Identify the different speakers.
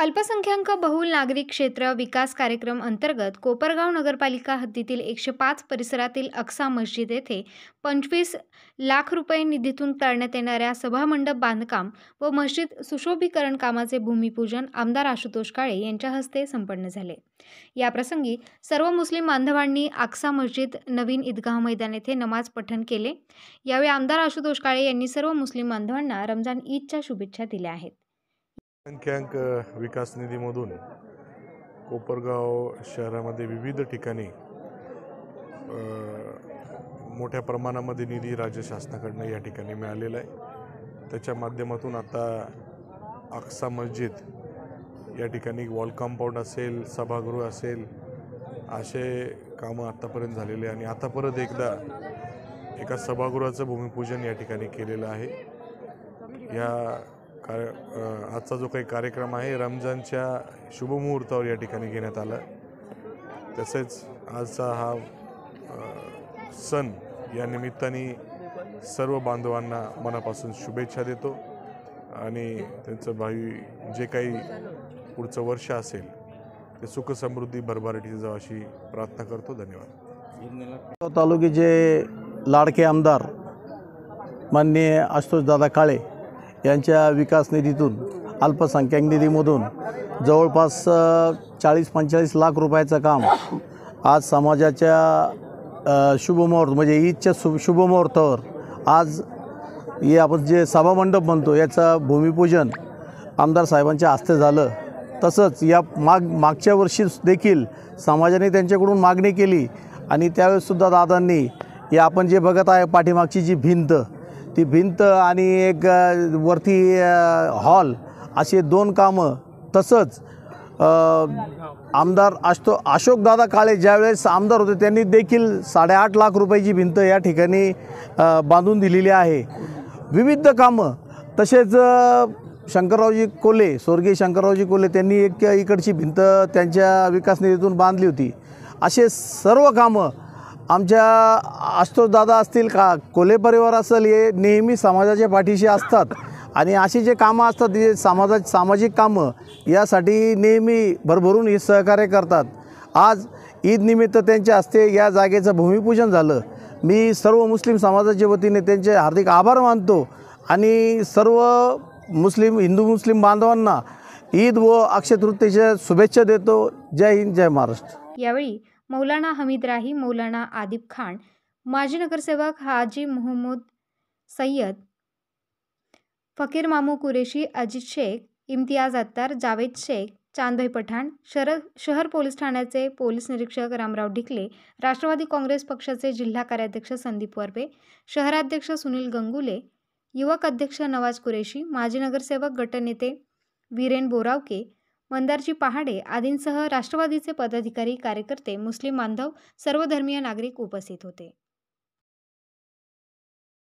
Speaker 1: अल्पसंख्याक बहुल नागरिक क्षेत्र विकास कार्यक्रम अंतर्गत कोपरगाव नगरपालिका हद्दीतील एकशे पाच परिसरातील अक्सा मस्जिद येथे पंचवीस लाख रुपये निधीतून करण्यात येणाऱ्या सभामंडप बांधकाम व मस्जिद सुशोभीकरण कामाचे भूमिपूजन आमदार आशुतोष काळे यांच्या हस्ते संपन्न झाले याप्रसंगी सर्व मुस्लिम बांधवांनी आक्सा मस्जिद नवीन ईदगाह मैदान येथे नमाज पठण केले यावेळी आमदार आशुतोष काळे यांनी सर्व मुस्लिम बांधवांना रमजान ईदच्या शुभेच्छा दिल्या आहेत
Speaker 2: संख्यांक विकास निधीमधून कोपरगाव शहरामध्ये विविध ठिकाणी मोठ्या प्रमाणामध्ये निधी राज्य शासनाकडनं या ठिकाणी मिळालेला आहे त्याच्या माध्यमातून आता अक्सा मस्जिद या ठिकाणी वॉल कंपाऊंड असेल सभागृह असेल असे कामं आत्तापर्यंत झालेले आणि आता परत एकदा एका सभागृहाचं भूमिपूजन या ठिकाणी केलेलं आहे या कार्य आजचा जो काही कार्यक्रम आहे रमजानच्या शुभमुहूर्तावर या ठिकाणी घेण्यात आला तसेच आजचा हा सण या निमित्ताने सर्व बांधवांना मनापासून शुभेच्छा देतो आणि त्यांचं भावी जे काही पुढचं वर्ष असेल ते सुखसमृद्धी भरभराटी जाऊ अशी प्रार्थना करतो
Speaker 3: धन्यवाद तालुक्याचे लाडके आमदार माननीय आशुतोषदादा काळे यांच्या विकास निधीतून अल्पसंख्याक निधीमधून जवळपास चाळीस पंचेचाळीस लाख रुपयाचं काम आज समाजाच्या शुभमुहूर्त म्हणजे ईदच्या शुभ शुभमुहूर्तावर आज हे आपण जे सभामंडप म्हणतो याचं भूमिपूजन आमदार साहेबांच्या हस्ते झालं तसंच या माग मागच्या वर्षी देखील समाजाने त्यांच्याकडून मागणी केली आणि त्यावेळेससुद्धा दादांनी या आपण जे बघत आहे पाठीमागची जी भिंत ती भिंत आणि एक वरती हॉल असे दोन कामं तसंच आमदार अशोक अशोकदादा काळे ज्यावेळेस आमदार होते त्यांनी देखील साडेआठ लाख रुपयाची भिंत या ठिकाणी बांधून दिलेली आहे विविध कामं तसेच शंकररावजी कोले स्वर्गीय शंकररावजी कोले त्यांनी एक इकडची भिंत त्यांच्या विकास निधीतून बांधली होती असे सर्व कामं आमच्या दादा असतील का कोले परिवार असेल हे नेहमी समाजाच्या पाठीशी असतात आणि अशी जे कामं असतात जे समाजा सामाजिक कामं यासाठी नेहमी भरभरून हे सहकार्य करतात आज ईदनिमित्त त्यांच्या हस्ते या जागेचं भूमिपूजन झालं मी सर्व मुस्लिम समाजाच्या वतीने त्यांचे हार्दिक आभार मानतो आणि सर्व मुस्लिम हिंदू मुस्लिम बांधवांना ईद व अक्षय शुभेच्छा देतो जय हिंद जय महाराष्ट्र
Speaker 1: यावेळी मौलाना हमीद राही मौलाना आदिब खान माजी नगरसेवक हाजी मोहम्मद सय्यद फकीर मामू कुरेशी अजित शेख इम्तियाज अत्तार जावेद शेख चांदभाई पठाण शर शहर पोलीस ठाण्याचे पोलीस निरीक्षक रामराव ढिकले राष्ट्रवादी काँग्रेस पक्षाचे जिल्हा कार्याध्यक्ष संदीप वर्बे शहराध्यक्ष सुनील गंगुले युवक अध्यक्ष नवाज कुरेशी माजी नगरसेवक गटनेते वीरेन बोरावके मंदारजी पहाडे आदींसह राष्ट्रवादीचे पदाधिकारी कार्यकर्ते मुस्लिम बांधव सर्वधर्मीय नागरिक उपस्थित होते